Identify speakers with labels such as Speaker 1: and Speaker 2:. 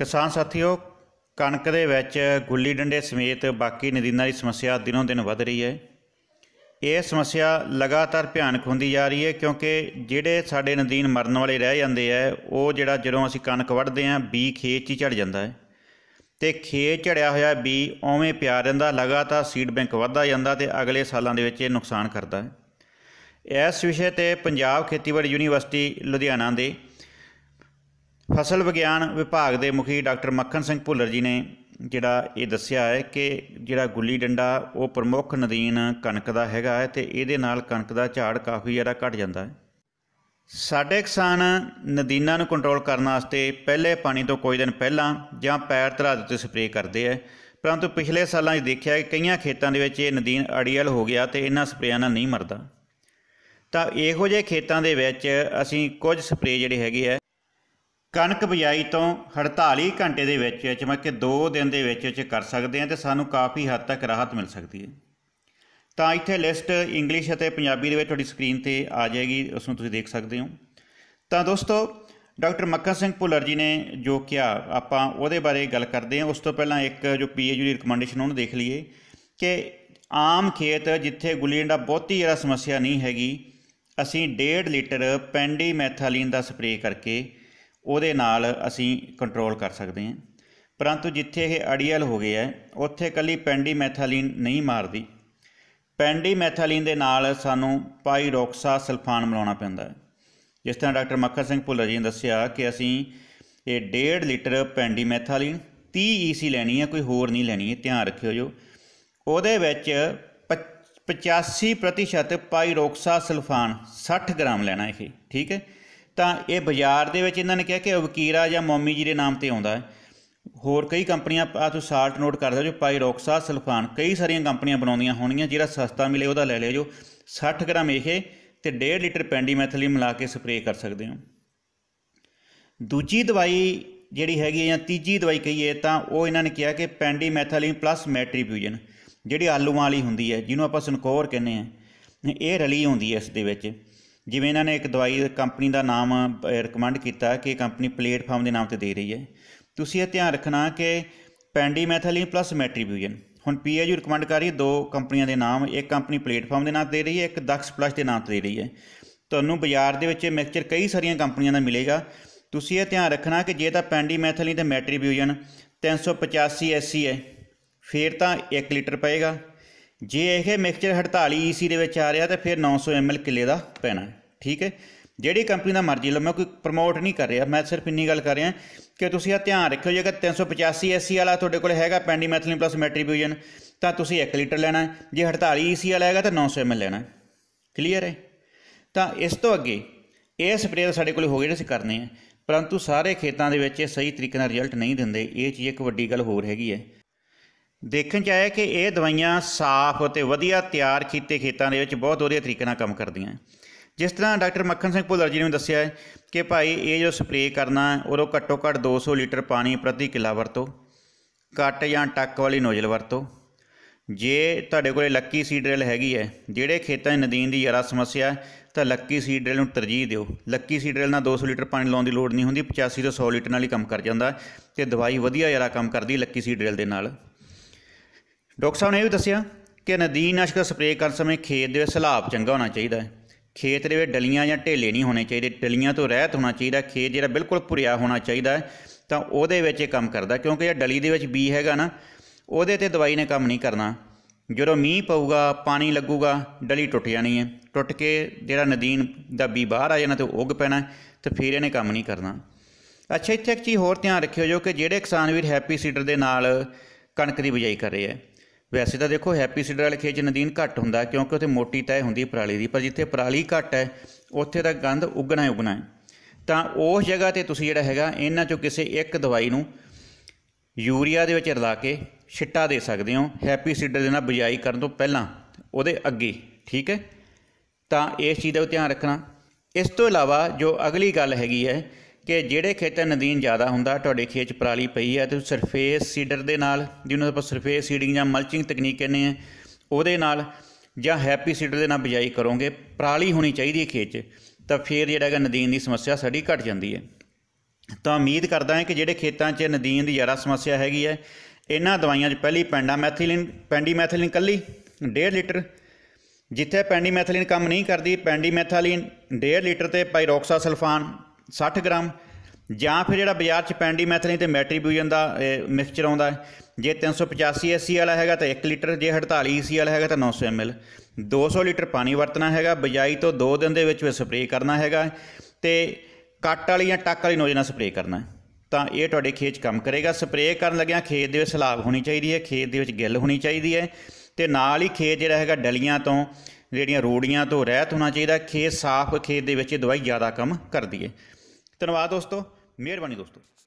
Speaker 1: ਕਿਸਾਨ ਸਾਥੀਓ ਕਣਕ ਦੇ ਵਿੱਚ ਗੁੱਲੀ ਡੰਡੇ ਸਮੇਤ ਬਾਕੀ ਨਦੀਨਾਂ ਦੀ ਸਮੱਸਿਆ ਦਿਨੋਂ ਦਿਨ ਵਧ ਰਹੀ ਹੈ ਇਹ ਸਮੱਸਿਆ ਲਗਾਤਾਰ ਭਿਆਨਕ ਹੁੰਦੀ ਜਾ ਰਹੀ ਹੈ ਕਿਉਂਕਿ ਜਿਹੜੇ ਸਾਡੇ ਨਦੀਨ ਮਰਨ ਵਾਲੇ ਰਹਿ ਜਾਂਦੇ ਆ ਉਹ ਜਿਹੜਾ ਜਦੋਂ ਅਸੀਂ ਕਣਕ ਵੱਢਦੇ ਆ ਬੀ ਖੇਤ 'ਚ ਹੀ ਝੜ ਜਾਂਦਾ ਹੈ ਤੇ ਖੇਤ ਝੜਿਆ ਹੋਇਆ ਬੀ ਓਵੇਂ ਪਿਆ ਰਹਿੰਦਾ ਲਗਾਤਾਰ ਸੀਡ ਬੈਂਕ ਵਧਦਾ ਜਾਂਦਾ ਤੇ ਅਗਲੇ ਸਾਲਾਂ ਦੇ ਵਿੱਚ ਇਹ ਨੁਕਸਾਨ ਕਰਦਾ ਹੈ ਇਸ ਵਿਸ਼ੇ ਤੇ ਪੰਜਾਬ ਖੇਤੀਬਾੜੀ ਯੂਨੀਵਰਸਿਟੀ ਲੁਧਿਆਣਾ ਦੇ ਫਸਲ ਵਿਗਿਆਨ ਵਿਭਾਗ ਦੇ ਮੁਖੀ ਡਾਕਟਰ ਮੱਖਣ ਸਿੰਘ ਭੁੱਲਰ ਜੀ ਨੇ ਜਿਹੜਾ ਇਹ ਦੱਸਿਆ ਹੈ ਕਿ ਜਿਹੜਾ ਗੁੱਲੀ ਡੰਡਾ ਉਹ ਪ੍ਰਮੁੱਖ ਨਦੀਨ ਕਣਕ ਦਾ ਹੈਗਾ ਹੈ ਤੇ ਇਹਦੇ ਨਾਲ ਕਣਕ ਦਾ ਝਾੜ ਕਾਫੀ ਜ਼ਿਆਦਾ ਘਟ ਜਾਂਦਾ ਹੈ ਸਾਡੇ ਕਿਸਾਨ ਨਦੀਨਾਂ ਨੂੰ ਕੰਟਰੋਲ ਕਰਨ ਵਾਸਤੇ ਪਹਿਲੇ ਪਾਣੀ ਤੋਂ ਕੋਈ ਦਿਨ ਪਹਿਲਾਂ ਜਾਂ ਪੈਰ ਧਰਾ ਦਿੱਤੇ ਸਪਰੇਅ ਕਰਦੇ ਆ ਪਰੰਤੂ ਪਿਛਲੇ ਸਾਲਾਂ 'ਚ ਦੇਖਿਆ ਕਿ ਕਈਆਂ ਖੇਤਾਂ ਦੇ ਵਿੱਚ ਇਹ ਨਦੀਨ ਅੜੀਅਲ ਹੋ ਗਿਆ ਤੇ ਇਹਨਾਂ ਸਪਰੇਆਂ ਨਾਲ ਨਹੀਂ ਮਰਦਾ ਤਾਂ ਇਹੋ ਜਿਹੇ ਖੇਤਾਂ ਦੇ ਵਿੱਚ ਅਸੀਂ ਕੁਝ ਸਪਰੇਅ ਜਿਹੜੇ ਹੈਗੇ ਆ ਕਣਕ ਬਿਜਾਈ ਤੋਂ 48 ਘੰਟੇ ਦੇ ਵਿੱਚ ਵਿੱਚ ਕਿ 2 ਦਿਨ ਦੇ ਵਿੱਚ ਵਿੱਚ ਕਰ ਸਕਦੇ ਹਾਂ ਤੇ ਸਾਨੂੰ ਕਾਫੀ ਹੱਦ ਤੱਕ ਰਾਹਤ ਮਿਲ ਸਕਦੀ ਹੈ ਤਾਂ ਇੱਥੇ ਲਿਸਟ ਇੰਗਲਿਸ਼ ਅਤੇ ਪੰਜਾਬੀ ਦੇ ਵਿੱਚ ਤੁਹਾਡੀ ਸਕਰੀਨ ਤੇ ਆ ਜਾਏਗੀ ਉਸ ਨੂੰ ਤੁਸੀਂ ਦੇਖ ਸਕਦੇ ਹੋ ਤਾਂ ਦੋਸਤੋ ਡਾਕਟਰ ਮੱਕਾ ਸਿੰਘ ਭੁੱਲਰ ਜੀ ਨੇ ਜੋ ਕਿਹਾ ਆਪਾਂ ਉਹਦੇ ਬਾਰੇ ਗੱਲ ਕਰਦੇ ਹਾਂ ਉਸ ਤੋਂ ਪਹਿਲਾਂ ਇੱਕ ਜੋ ਪੀਐਚਡੀ ਦੀ ਰეკਮੈਂਡੇਸ਼ਨ ਉਹਨੂੰ ਦੇਖ ਲਈਏ ਕਿ ਆਮ ਖੇਤ ਜਿੱਥੇ ਗੁੱਲੀ ਡੰਡਾ ਬਹੁਤੀ ਜ਼ਿਆਦਾ ਸਮੱਸਿਆ ਨਹੀਂ ਹੈਗੀ ਅਸੀਂ 1.5 ਲੀਟਰ ਪੈਂਡੀ ਮੈਥਾਲੀਨ ਦਾ ਸਪਰੇਅ ਕਰਕੇ ਉਹਦੇ ਨਾਲ ਅਸੀਂ ਕੰਟਰੋਲ ਕਰ ਸਕਦੇ ਹਾਂ ਪਰੰਤੂ ਜਿੱਥੇ ਇਹ ਅੜੀਅਲ ਹੋ ਗਿਆ ਉੱਥੇ ਕੱਲੀ ਪੈਂਡੀਮੈਥਾਲੀਨ ਨਹੀਂ ਮਾਰਦੀ ਪੈਂਡੀਮੈਥਾਲੀਨ ਦੇ ਨਾਲ ਸਾਨੂੰ ਪਾਈਰੋਕਸਾ ਸਲਫਾਨ ਮਿਲਾਉਣਾ ਪੈਂਦਾ ਹੈ ਜਿਸ ਤਰ੍ਹਾਂ ਡਾਕਟਰ ਮੱਖਰ ਸਿੰਘ ਭੁੱਲਰ ਜੀ ਨੇ ਦੱਸਿਆ ਕਿ ਅਸੀਂ ਇਹ 1.5 ਲੀਟਰ ਪੈਂਡੀਮੈਥਾਲੀਨ 30 ਈਸੀ ਲੈਣੀ ਹੈ ਕੋਈ ਹੋਰ ਨਹੀਂ ਲੈਣੀ ਹੈ ਧਿਆਨ ਰੱਖਿਓ ਜੋ ਉਹਦੇ ਵਿੱਚ 85% ਪਾਈਰੋਕਸਾ ਸਲਫਾਨ 60 ਗ੍ਰਾਮ ਲੈਣਾ ਇਹ ਠੀਕ ਹੈ ਤਾਂ ਇਹ ਬਾਜ਼ਾਰ ਦੇ ਵਿੱਚ ਇਹਨਾਂ ਨੇ ਕਿਹਾ ਕਿ ਵਕੀਰਾ ਜਾਂ ਮੌਮੀ ਜੀ ਦੇ ਨਾਮ ਤੇ ਆਉਂਦਾ ਹੈ ਹੋਰ ਕਈ ਕੰਪਨੀਆਂ ਆ ਤੁਸੀਂ ਸਾਲਟ ਨੋਟ ਕਰ ਦਿਓ ਜੋ ਪਾਈਰੋਕਸਾ ਸਲਫਾਨ ਕਈ ਸਾਰੀਆਂ ਕੰਪਨੀਆਂ ਬਣਾਉਂਦੀਆਂ ਹੋਣੀਆਂ ਜਿਹੜਾ ਸਸਤਾ ਮਿਲੇ ਉਹਦਾ ਲੈ ਲਿਓ ਜੋ 60 ਗ੍ਰਾਮ ਇਹ ਤੇ 1.5 ਲੀਟਰ ਪੈਂਡੀਮੈਥਲਿਨ ਮਿਲਾ ਕੇ ਸਪਰੇਅ ਕਰ ਸਕਦੇ ਹੋ ਦੂਜੀ ਦਵਾਈ ਜਿਹੜੀ ਹੈਗੀ ਜਾਂ ਤੀਜੀ ਦਵਾਈ ਕਹੀਏ ਤਾਂ ਉਹ ਇਹਨਾਂ ਨੇ ਕਿਹਾ ਕਿ ਪੈਂਡੀਮੈਥਲਿਨ ਪਲੱਸ ਮੈਟਰੀਫਿਊਜਨ ਜਿਹੜੀ ਆਲੂਆਂ ਵਾਲੀ ਹੁੰਦੀ ਹੈ ਜਿਹਨੂੰ ਆਪਾਂ ਸਨਕੋਰ ਕਹਿੰਦੇ ਆ ਇਹ ਰਲੀ ਹੁੰਦੀ ਹੈ ਇਸ ਦੇ ਵਿੱਚ ਜਿਵੇਂ ਇਹਨਾਂ ਨੇ ਇੱਕ ਦਵਾਈ ਕੰਪਨੀ ਦਾ ਨਾਮ ਰეკਮੈਂਡ ਕੀਤਾ ਕਿ ਕੰਪਨੀ ਪਲੇਟਫਾਰਮ ਦੇ ਨਾਮ ਤੇ ਦੇ ਰਹੀ ਹੈ ਤੁਸੀਂ ਇਹ ਧਿਆਨ ਰੱਖਣਾ ਕਿ ਪੈਂਡੀਮੈਥਲਿਨ ਪਲੱਸ ਮੈਟ੍ਰੀਬਿਊਜਨ ਹੁਣ ਪੀਏਯੂ ਰეკਮੈਂਡ ਕਰ ਰਹੀ ਹੈ ਦੋ ਕੰਪਨੀਆਂ ਦੇ ਨਾਮ ਇੱਕ ਕੰਪਨੀ ਪਲੇਟਫਾਰਮ ਦੇ ਨਾਮ ਤੇ ਦੇ ਰਹੀ ਹੈ ਇੱਕ ਦਕਸ ਪਲੱਸ ਦੇ ਨਾਮ ਤੇ ਦੇ ਰਹੀ ਹੈ ਤੁਹਾਨੂੰ ਬਾਜ਼ਾਰ ਦੇ ਵਿੱਚ ਇਹ ਮਿਕਸਚਰ ਕਈ ਸਾਰੀਆਂ ਕੰਪਨੀਆਂ ਦਾ ਮਿਲੇਗਾ ਤੁਸੀਂ ਇਹ ਧਿਆਨ ਰੱਖਣਾ ਕਿ ਜੇ ਤਾਂ ਪੈਂਡੀਮੈਥਲਿਨ ਤੇ ਮੈਟ੍ਰੀਬਿਊਜਨ 385 ਐਸਸੀ ਹੈ ਫੇਰ ਤਾਂ 1 ਲੀਟਰ ਪਏਗਾ ਜੇ ਇਹ ਮਿਕਸਚਰ 48 EC ਦੇ ਵਿੱਚ ਆ ਰਿਹਾ ਤਾਂ ਫਿਰ 900 ml ਕਿਲੇ ਦਾ ਪੈਣਾ ਠੀਕ ਹੈ ਜਿਹੜੀ ਕੰਪਨੀ ਦਾ ਮਰਜ਼ੀ ਲਓ ਮੈਂ ਕੋਈ ਪ੍ਰਮੋਟ ਨਹੀਂ ਕਰ ਰਿਹਾ ਮੈਂ ਸਿਰਫ ਇੰਨੀ ਗੱਲ ਕਰ ਰਿਹਾ ਕਿ ਤੁਸੀਂ ਆ ਧਿਆਨ ਰੱਖਿਓ ਜੇਕਰ 385 SC ਵਾਲਾ ਤੁਹਾਡੇ ਕੋਲ ਹੈਗਾ ਪੈਂਡੀਮੈਥਲਿਨ ਪਲੱਸ ਮੈਟਰੀਬਿਊਜਨ ਤਾਂ ਤੁਸੀਂ 1 ਲੀਟਰ ਲੈਣਾ ਜੇ 48 EC ਵਾਲਾ ਹੈਗਾ ਤਾਂ 900 ml ਲੈਣਾ ਕਲੀਅਰ ਹੈ ਤਾਂ ਇਸ ਤੋਂ ਅੱਗੇ ਇਹ ਸਪਰੇਅ ਸਾਡੇ ਕੋਲ ਹੋ ਗਿਆ ਜਿਹੜਾ ਅਸੀਂ ਕਰਨੇ ਆ ਪਰੰਤੂ ਸਾਰੇ ਖੇਤਾਂ ਦੇ ਵਿੱਚ ਇਹ ਸਹੀ ਤਰੀਕੇ ਨਾਲ ਰਿਜ਼ਲਟ ਨਹੀਂ ਦਿੰਦੇ ਇਹ ਚੀਜ਼ ਇੱਕ ਵੱਡੀ ਗੱਲ ਹੋਰ ਹੈਗੀ ਹੈ ਦੇਖਣ ਚ ਆਇਆ ਕਿ ਇਹ ਦਵਾਈਆਂ ਸਾਫ਼ ਤੇ ਵਧੀਆ ਤਿਆਰ ਕੀਤੇ ਖੇਤਾਂ ਦੇ ਵਿੱਚ ਬਹੁਤ ਵਧੀਆ ਤਰੀਕੇ ਨਾਲ ਕੰਮ ਕਰਦੀਆਂ ਜਿਸ ਤਰ੍ਹਾਂ ਡਾਕਟਰ ਮੱਖਣ ਸਿੰਘ ਭੁੱਲਰ ਜੀ ਨੇ ਦੱਸਿਆ ਹੈ ਕਿ ਭਾਈ ਇਹ ਜੋ ਸਪਰੇਅ ਕਰਨਾ ਉਹ ਘੱਟੋ ਘੱਟ 200 ਲੀਟਰ ਪਾਣੀ ਪ੍ਰਤੀ ਕਿਲਾ ਵਰਤੋ ਕੱਟ ਜਾਂ ਟੱਕ ਵਾਲੀ ਨੋਜ਼ਲ ਵਰਤੋ ਜੇ ਤੁਹਾਡੇ ਕੋਲੇ ਲੱਕੀ ਸੀਡ ਡ੍ਰਿਲ ਹੈਗੀ ਹੈ ਜਿਹੜੇ ਖੇਤਾਂ 'ਚ ਨਦੀਨ ਦੀ ਜ਼ਰਾ ਸਮੱਸਿਆ ਤਾਂ ਲੱਕੀ ਸੀਡ ਡ੍ਰਿਲ ਨੂੰ ਤਰਜੀਹ ਦਿਓ ਲੱਕੀ ਸੀਡ ਡ੍ਰਿਲ ਨਾਲ 200 ਲੀਟਰ ਪਾਣੀ ਲਾਉਣ ਦੀ ਲੋੜ ਨਹੀਂ ਹੁੰਦੀ 85 ਤੋਂ 100 ਲੀਟਰ ਨਾਲ ਹੀ ਕੰਮ ਕਰ ਜਾਂਦਾ ਤੇ ਦਵਾਈ ਵਧੀਆ ਜ਼ਰਾ ਕੰਮ ਕਰਦੀ ਲੱਕੀ ਸੀਡ ਡ੍ਰਿਲ ਦੇ ਨਾਲ ਡਾਕਟਰ ਸਾਹਿਬ ਨੇ ਇਹ ਵੀ ਦੱਸਿਆ ਕਿ ਨਦੀਨ ਨਾਸ਼ਕ ਦਾ ਸਪਰੇਅ ਕਰਨ ਸਮੇਂ ਖੇਤ ਦੇ ਵਿੱਚ ਸਲਾਬ ਚੰਗਾ ਹੋਣਾ ਚਾਹੀਦਾ ਹੈ ਖੇਤ ਦੇ ਵਿੱਚ ਡਲੀਆਂ ਜਾਂ ਢੇਲੇ ਨਹੀਂ ਹੋਣੇ ਚਾਹੀਦੇ ਡਲੀਆਂ ਤੋਂ ਰਹਿਤ ਹੋਣਾ ਚਾਹੀਦਾ ਖੇਤ ਜਿਹੜਾ ਬਿਲਕੁਲ ਭੁਰਿਆ ਹੋਣਾ ਚਾਹੀਦਾ ਹੈ ਤਾਂ ਉਹਦੇ ਵਿੱਚ ਇਹ ਕੰਮ ਕਰਦਾ ਕਿਉਂਕਿ ਇਹ ਡਲੀ ਦੇ ਵਿੱਚ ਬੀ ਹੈਗਾ ਨਾ ਉਹਦੇ ਤੇ ਦਵਾਈ ਨੇ ਕੰਮ ਨਹੀਂ ਕਰਨਾ ਜਦੋਂ ਮੀਂਹ ਪਊਗਾ ਪਾਣੀ ਲੱਗੂਗਾ ਡਲੀ ਟੁੱਟ ਜਾਣੀ ਹੈ ਟੁੱਟ ਕੇ ਜਿਹੜਾ ਨਦੀਨ ਦਾ ਬੀ ਬਾਹਰ ਆ ਜਾਣਾ ਤੇ ਉੱਗ ਪੈਣਾ ਤੇ ਫਿਰ ਇਹਨੇ ਕੰਮ ਨਹੀਂ ਕਰਨਾ ਅੱਛਾ ਇੱਥੇ ਇੱਕ ਚੀਜ਼ ਹੋਰ ਧਿਆਨ ਰੱਖਿਓ ਜੋ ਕਿ ਜਿਹੜੇ ਕਿਸਾਨ ਵੀਰ ਹੈਪੀ ਸੀਡਰ ਦੇ ਨਾਲ ਕਣਕ ਦੀ ਬਿਜਾਈ ਕਰ ਰਹੇ ਆ ਵੈਸੇ ਤਾਂ ਦੇਖੋ ਹੈਪੀ ਸੀਡਰ ਵਾਲੇ ਖੇਤ ਚ ਨਦੀਨ ਘੱਟ ਹੁੰਦਾ ਕਿਉਂਕਿ ਉੱਥੇ ਮੋਟੀ ਤੈ ਹੁੰਦੀ ਪਰਾਲੀ ਦੀ ਪਰ ਜਿੱਥੇ ਪਰਾਲੀ ਘੱਟ ਹੈ ਉੱਥੇ ਦਾ ਗੰਧ ਉੱਗਣਾ ਹੀ ਉੱਗਣਾ ਹੈ ਤਾਂ ਉਸ ਜਗ੍ਹਾ ਤੇ ਤੁਸੀਂ ਜਿਹੜਾ ਹੈਗਾ ਇਹਨਾਂ ਚੋਂ ਕਿਸੇ ਇੱਕ ਦਵਾਈ ਨੂੰ ਯੂਰੀਆ ਦੇ ਵਿੱਚ ਰਲਾ ਕੇ ਛਿੱਟਾ ਦੇ ਸਕਦੇ ਹੋ ਹੈਪੀ ਸੀਡਰ ਦੇ ਨਾਲ ਬਜਾਈ ਕਰਨ ਤੋਂ ਪਹਿਲਾਂ ਉਹਦੇ ਅੱਗੇ ਠੀਕ ਹੈ ਤਾਂ ਇਸ ਚੀਜ਼ ਦਾ ਧਿਆਨ ਰੱਖਣਾ ਇਸ ਤੋਂ ਇਲਾਵਾ ਜੋ ਅਗਲੀ ਗੱਲ ਹੈਗੀ ਹੈ ਕਿ ਜਿਹੜੇ ਖੇਤਾਂ ਨਦੀਨ ਜ਼ਿਆਦਾ ਹੁੰਦਾ ਤੁਹਾਡੇ ਖੇਤ 'ਚ ਪਰਾਲੀ ਪਈ ਹੈ ਤੇ ਸਰਫੇਸ ਸੀਡਰ ਦੇ ਨਾਲ ਜਿਹਨੂੰ ਆਪਾਂ ਸਰਫੇਸ ਸੀਡਿੰਗ ਜਾਂ ਮਲਚਿੰਗ ਤਕਨੀਕ ਕਹਿੰਦੇ ਆ ਉਹਦੇ ਨਾਲ ਜਾਂ ਹੈਪੀ ਸੀਡਰ ਦੇ ਨਾਲ ਬਿਜਾਈ ਕਰੋਗੇ ਪਰਾਲੀ ਹੋਣੀ ਚਾਹੀਦੀ ਹੈ ਖੇਤ 'ਚ ਤਾਂ ਫਿਰ ਜਿਹੜਾ ਹੈਗਾ ਨਦੀਨ ਦੀ ਸਮੱਸਿਆ ਸਾਡੀ ਘਟ ਜਾਂਦੀ ਹੈ ਤਾਂ ਉਮੀਦ ਕਰਦਾ ਹਾਂ ਕਿ ਜਿਹੜੇ ਖੇਤਾਂ 'ਚ ਨਦੀਨ ਦੀ ਜ਼ਿਆਦਾ ਸਮੱਸਿਆ ਹੈਗੀ ਹੈ ਇਹਨਾਂ ਦਵਾਈਆਂ 'ਚ ਪਹਿਲੀ ਪੈਂਡਾਮੈਥਿਲਿਨ ਪੈਂਡੀਮੈਥਿਲਿਨ ਕੱਲੀ 1.5 ਲੀਟਰ ਜਿੱਥੇ ਪੈਂਡੀਮੈਥਿਲਿਨ ਕੰਮ ਨਹੀਂ ਕਰਦੀ ਪੈਂਡੀਮੈਥਾਲਿਨ 1.5 ਲੀਟਰ ਤੇ ਪਾਇਰੋਕਸਾ ਸਲਫਾਨ 60 ਗ੍ਰਾਮ ਜਾਂ ਫਿਰ ਜਿਹੜਾ ਬਾਜ਼ਾਰ ਚ ਮੈਥਨੀ ਤੇ ਮੈਟ੍ਰੀਬਿਊਜਨ ਦਾ ਮਿਕਸਚਰ ਆਉਂਦਾ ਹੈ ਜੇ 385 ਐਸਸੀ ਵਾਲਾ ਹੈਗਾ ਤਾਂ 1 ਲੀਟਰ ਜੇ 48 ਐਸਸੀ ਵਾਲਾ ਹੈਗਾ ਤਾਂ 900 ਐਮਐਲ 200 ਲੀਟਰ ਪਾਣੀ ਵਰਤਣਾ ਹੈਗਾ ਬਜਾਈ ਤੋਂ 2 ਦਿਨ ਦੇ ਵਿੱਚ ਵਿੱਚ ਸਪਰੇਅ ਕਰਨਾ ਹੈਗਾ ਤੇ ਕੱਟ ਵਾਲੀ ਜਾਂ ਟੱਕ ਵਾਲੀ ਨੋਜਨਾ ਸਪਰੇਅ ਕਰਨਾ ਤਾਂ ਇਹ ਤੁਹਾਡੇ ਖੇਤ 'ਚ ਕੰਮ ਕਰੇਗਾ ਸਪਰੇਅ ਕਰਨ ਲੱਗਿਆਂ ਖੇਤ ਦੇ ਵਿੱਚ ਸਲਾਬ ਹੋਣੀ ਚਾਹੀਦੀ ਹੈ ਖੇਤ ਦੇ ਵਿੱਚ ਗਿੱਲ ਹੋਣੀ ਚਾਹੀਦੀ ਹੈ ਤੇ ਨਾਲ ਹੀ ਖੇਤ ਜਿਹੜਾ ਹੈਗਾ ਡਲੀਆਂ ਤੋਂ ਜਿਹੜੀਆਂ ਰੋੜੀਆਂ ਤੋਂ ਰਹਿਤ ਹੋਣਾ ਚਾਹੀਦਾ ਖੇਤ ਸਾਫ਼ ਖੇਤ ਦੇ ਵਿੱਚ ਦਵਾਈ ਜ਼ਿਆਦਾ ਕੰਮ ਕਰਦੀ ਹੈ ਧੰਨਵਾਦ ਦੋਸਤੋ ਮਿਹਰਬਾਨੀ ਦੋਸਤੋ